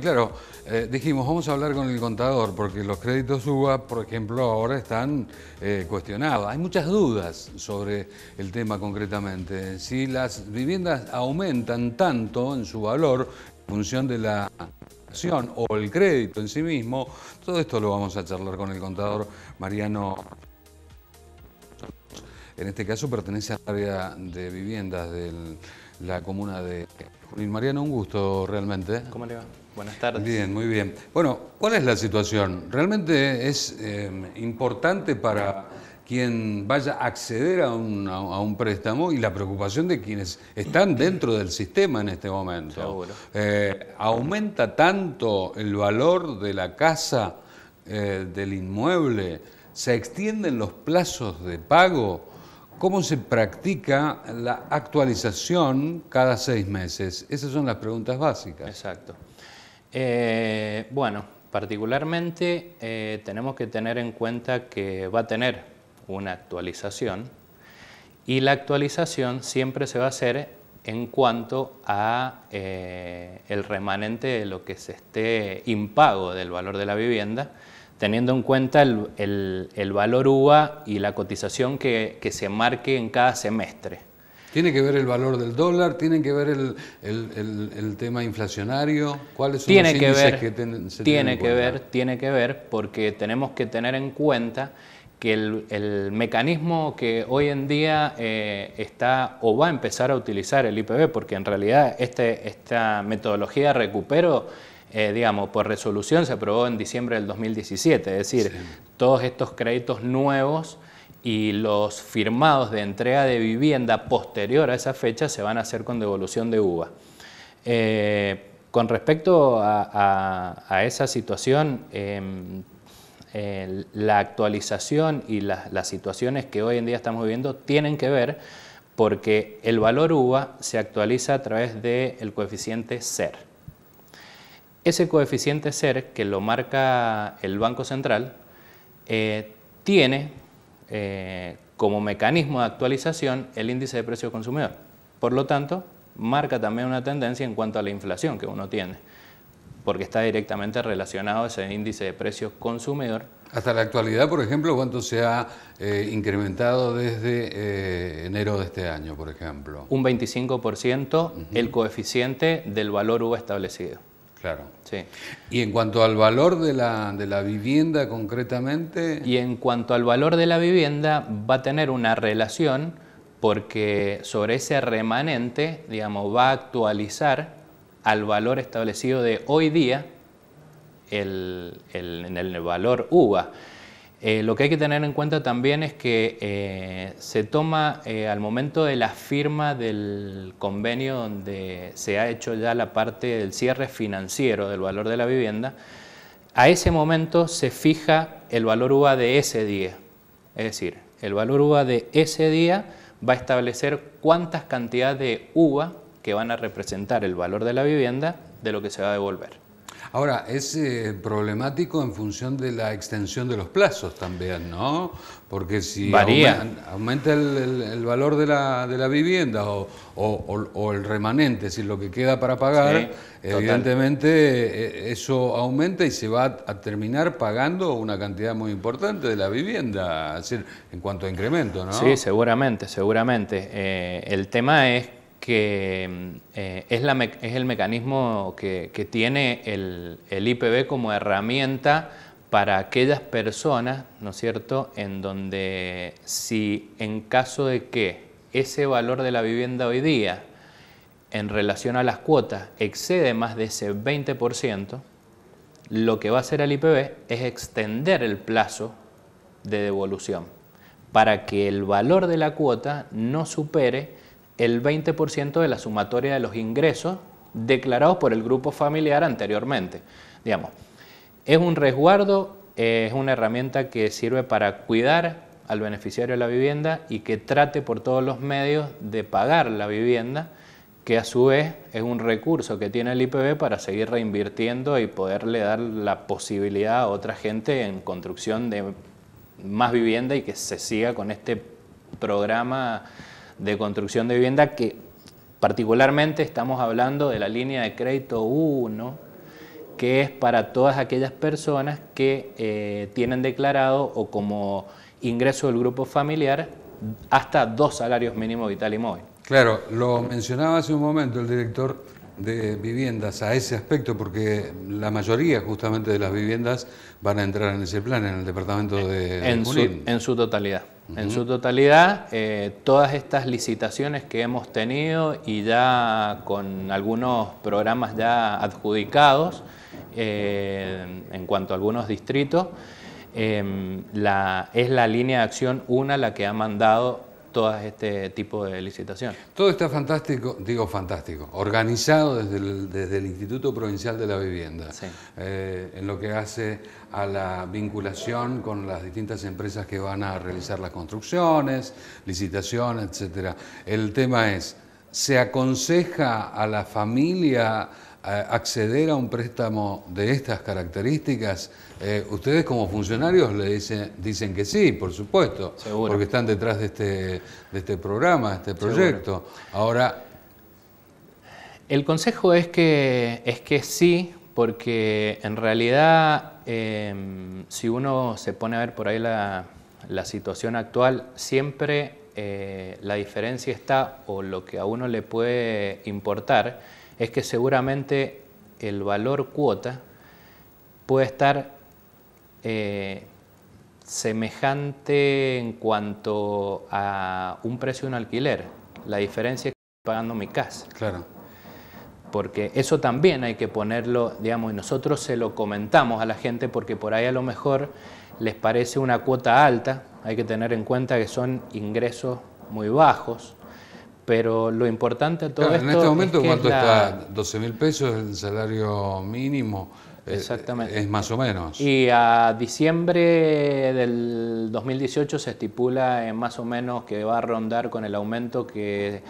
Claro, eh, dijimos, vamos a hablar con el contador, porque los créditos UBA, por ejemplo, ahora están eh, cuestionados. Hay muchas dudas sobre el tema concretamente. Si las viviendas aumentan tanto en su valor, en función de la acción o el crédito en sí mismo, todo esto lo vamos a charlar con el contador Mariano en este caso pertenece al área de viviendas de la comuna de Junín. Mariano, un gusto realmente. ¿eh? ¿Cómo le va? Buenas tardes. Bien, muy bien. Bueno, ¿cuál es la situación? ¿Realmente es em, importante para quien vaya a acceder a un, préstamo y la preocupación de quienes están dentro del sistema en este momento? Eh, ¿Aumenta tanto el valor de la casa, eh, del inmueble? ¿Se extienden los plazos de pago? ¿Cómo se practica la actualización cada seis meses? Esas son las preguntas básicas. Exacto. Eh, bueno, particularmente eh, tenemos que tener en cuenta que va a tener una actualización y la actualización siempre se va a hacer en cuanto a eh, el remanente de lo que se esté impago del valor de la vivienda, teniendo en cuenta el, valor UBA y la cotización que se marque en cada semestre. Tiene que ver el valor del dólar, tiene que ver el, tema inflacionario, cuáles son tiene los que ver, que tiene que ver, tiene que ver, porque tenemos que tener en cuenta que el, mecanismo que hoy en día eh, está o va a empezar a utilizar el IPB, porque en realidad este, esta metodología recupero eh, digamos, por resolución se aprobó en diciembre del 2017, es decir, todos estos créditos nuevos y los firmados de entrega de vivienda posterior a esa fecha se van a hacer con devolución de uva. Eh, con respecto a, esa situación, em, la actualización y las situaciones que hoy en día estamos viviendo tienen que ver porque el valor uva se actualiza a través del coeficiente SER. Ese coeficiente SER que lo marca el Banco Central eh, tiene eh, como mecanismo de actualización el índice de precio consumidor. Por lo tanto, marca también una tendencia en cuanto a la inflación que uno tiene, porque está directamente relacionado ese índice de precios consumidor. Hasta la actualidad, por ejemplo, ¿cuánto se ha eh, incrementado desde eh, enero de este año, por ejemplo? Un 25% el coeficiente del valor U establecido. Claro. Sí. Y en cuanto al valor de la, vivienda concretamente. Y en cuanto al valor de la vivienda, va a tener una relación porque sobre ese remanente, digamos, va a actualizar al valor establecido de hoy día en el valor UVA. Eh, lo que hay que tener en cuenta también es que eh, se toma eh, al momento de la firma del convenio donde se ha hecho ya la parte del cierre financiero del valor de la vivienda, a ese momento se fija el valor UVA de ese día. Es decir, el valor UVA de ese día va a establecer cuántas cantidades de UVA que van a representar el valor de la vivienda de lo que se va a devolver. Ahora, es eh, problemático en función de la extensión de los plazos también, ¿no? Porque si aumenta, el, valor de la, vivienda o, el remanente, es decir, lo que queda para pagar, evidentemente eh, eh, eso aumenta y se va a terminar pagando una cantidad muy importante de la vivienda, es decir, en cuanto a incremento, ¿no? Sí, seguramente, seguramente. el tema es que mm, eh, es, el mecanismo que, tiene el, el, IPB como herramienta para aquellas personas, ¿no es cierto?, en donde si en caso de que ese valor de la vivienda hoy día en relación a las cuotas excede más de ese 20%, lo que va a hacer el IPB es extender el plazo de devolución para que el valor de la cuota no supere el 20% de la sumatoria de los ingresos declarados por el grupo familiar anteriormente. Digamos, es un resguardo, es una herramienta que sirve para cuidar al beneficiario de la vivienda y que trate por todos los medios de pagar la vivienda, que a su vez es un recurso que tiene el IPB para seguir reinvirtiendo y poderle dar la posibilidad a otra gente en construcción de más vivienda y que se siga con este programa de construcción de vivienda que particularmente estamos hablando de la línea de crédito 1, que es para todas aquellas personas que eh, tienen declarado o como ingreso del grupo familiar hasta dos salarios mínimos vital y móvil. Claro, lo mencionaba hace un momento el director de viviendas a ese aspecto, porque la mayoría justamente de las viviendas van a entrar en ese plan, en el departamento de... En, su, en su totalidad. En su totalidad, eh, todas estas licitaciones que hemos tenido y ya con algunos programas ya adjudicados eh, en cuanto a algunos distritos, eh, la, es la línea de acción una la que ha mandado todo este tipo de licitación? Todo está fantástico, digo fantástico, organizado desde el, desde el Instituto Provincial de la Vivienda, eh, en lo que hace a la vinculación con las distintas empresas que van a realizar las construcciones, licitaciones, etcétera El tema es, ¿se aconseja a la familia acceder a un préstamo de estas características? Eh, ustedes como funcionarios le dicen, dicen que sí, por supuesto, porque están detrás de este, de este programa, de este proyecto. Ahora... El consejo es que, es que sí, porque en realidad em, si uno se pone a ver por ahí la, situación actual, siempre eh, la diferencia está o lo que a uno le puede importar es que seguramente el valor cuota puede estar eh, semejante en cuanto a un precio de un alquiler. La diferencia es que estoy pagando mi casa. Claro. Porque eso también hay que ponerlo, digamos, y nosotros se lo comentamos a la gente porque por ahí a lo mejor les parece una cuota alta, hay que tener en cuenta que son ingresos muy bajos, pero lo importante de todo claro, esto. En este momento, ¿cuánto está? 12 mil pesos el salario mínimo. Eh, Exactamente. Es más o menos. Y a diciembre del 2018 se estipula más o menos que va a rondar con el aumento que,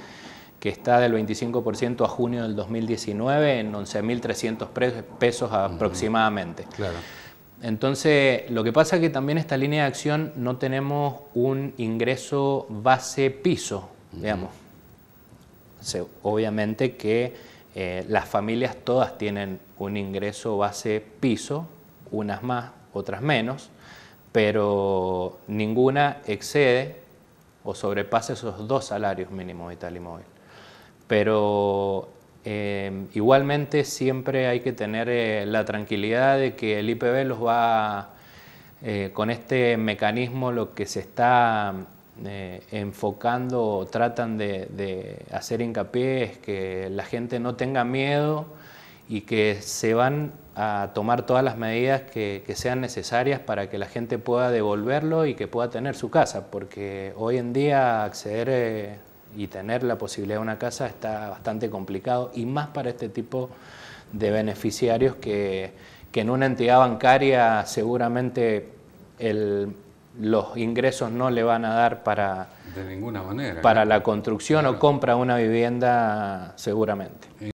está del 25% a junio del 2019 en 11.300 pesos aproximadamente. Claro. Entonces, lo que pasa es que también esta línea de acción no tenemos un ingreso base piso, digamos obviamente que eh, las familias todas tienen un ingreso base piso, unas más, otras menos, pero ninguna excede o sobrepasa esos dos salarios mínimos vital y móvil. Pero eh, igualmente siempre hay que tener eh, la tranquilidad de que el IPB los va, con este mecanismo lo que se está eh, enfocando enfocando, tratan de, hacer hincapié es que la gente no tenga miedo y que se van a tomar todas las medidas que, sean necesarias para que la gente pueda devolverlo y que pueda tener su casa, porque hoy en día acceder eh, y tener la posibilidad de una casa está bastante complicado y más para este tipo de beneficiarios que en una entidad bancaria seguramente el, los ingresos no le van a dar para, para la construcción o compra una vivienda seguramente.